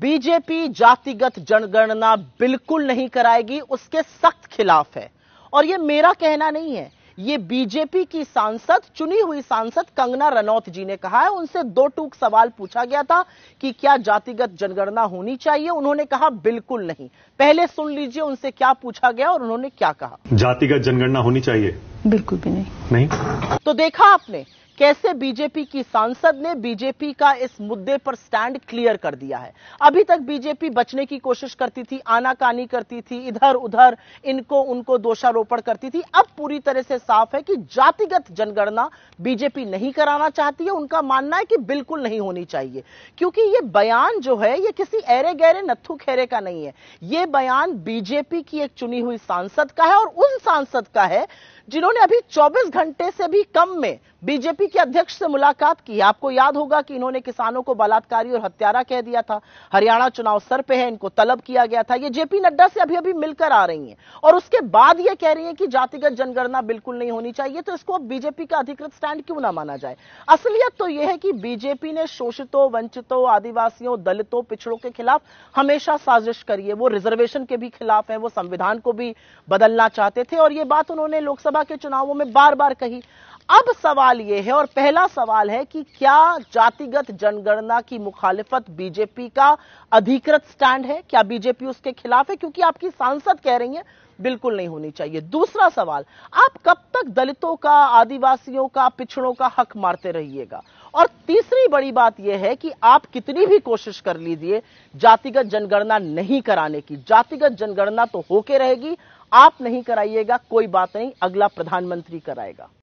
BJP जातिगत जनगणना बिल्कुल नहीं कराएगी उसके सख्त खिलाफ है और यह मेरा कहना नहीं है ये बीजेपी की सांसद चुनी हुई सांसद कंगना रनौत जी ने कहा है उनसे दो टूक सवाल पूछा गया था कि क्या जातिगत जनगणना होनी चाहिए उन्होंने कहा बिल्कुल नहीं पहले सुन लीजिए उनसे क्या पूछा गया और उन्होंने क्या कहा जातिगत जनगणना होनी चाहिए बिल्कुल भी नहीं नहीं तो देखा आपने कैसे बीजेपी की सांसद ने बीजेपी का इस मुद्दे पर स्टैंड क्लियर कर दिया है अभी तक बीजेपी बचने की कोशिश करती थी आनाकानी करती थी इधर उधर इनको उनको दोषारोपण करती थी अब पूरी तरह से साफ है कि जातिगत जनगणना बीजेपी नहीं कराना चाहती है उनका मानना है कि बिल्कुल नहीं होनी चाहिए क्योंकि यह बयान जो है यह किसी ऐरे गहरे नत्थु खेरे का नहीं है यह बयान बीजेपी की एक चुनी हुई सांसद का है और उन सांसद का है जिन्होंने अभी 24 घंटे से भी कम में बीजेपी के अध्यक्ष से मुलाकात की आपको याद होगा कि इन्होंने किसानों को बलात्कारी और हत्यारा कह दिया था हरियाणा चुनाव सर पे है इनको तलब किया गया था ये जेपी नड्डा से अभी अभी मिलकर आ रही हैं और उसके बाद ये कह रही है कि जातिगत जनगणना बिल्कुल नहीं होनी चाहिए तो इसको बीजेपी का अधिकृत स्टैंड क्यों ना माना जाए असलियत तो यह है कि बीजेपी ने शोषितों वंचितों आदिवासियों दलितों पिछड़ों के खिलाफ हमेशा साजिश करी है वो रिजर्वेशन के भी खिलाफ है वो संविधान को भी बदलना चाहते थे और ये बात उन्होंने लोकसभा के चुनावों में बार बार कही अब सवाल यह है और पहला सवाल है कि क्या जातिगत जनगणना की मुखालिफत बीजेपी का अधिकृत स्टैंड है क्या बीजेपी उसके खिलाफ है क्योंकि आपकी सांसद कह रही है बिल्कुल नहीं होनी चाहिए दूसरा सवाल आप कब तक दलितों का आदिवासियों का पिछड़ों का हक मारते रहिएगा और तीसरी बड़ी बात यह है कि आप कितनी भी कोशिश कर लीजिए जातिगत जनगणना नहीं कराने की जातिगत जनगणना तो होके रहेगी आप नहीं कराइएगा कोई बात नहीं अगला प्रधानमंत्री कराएगा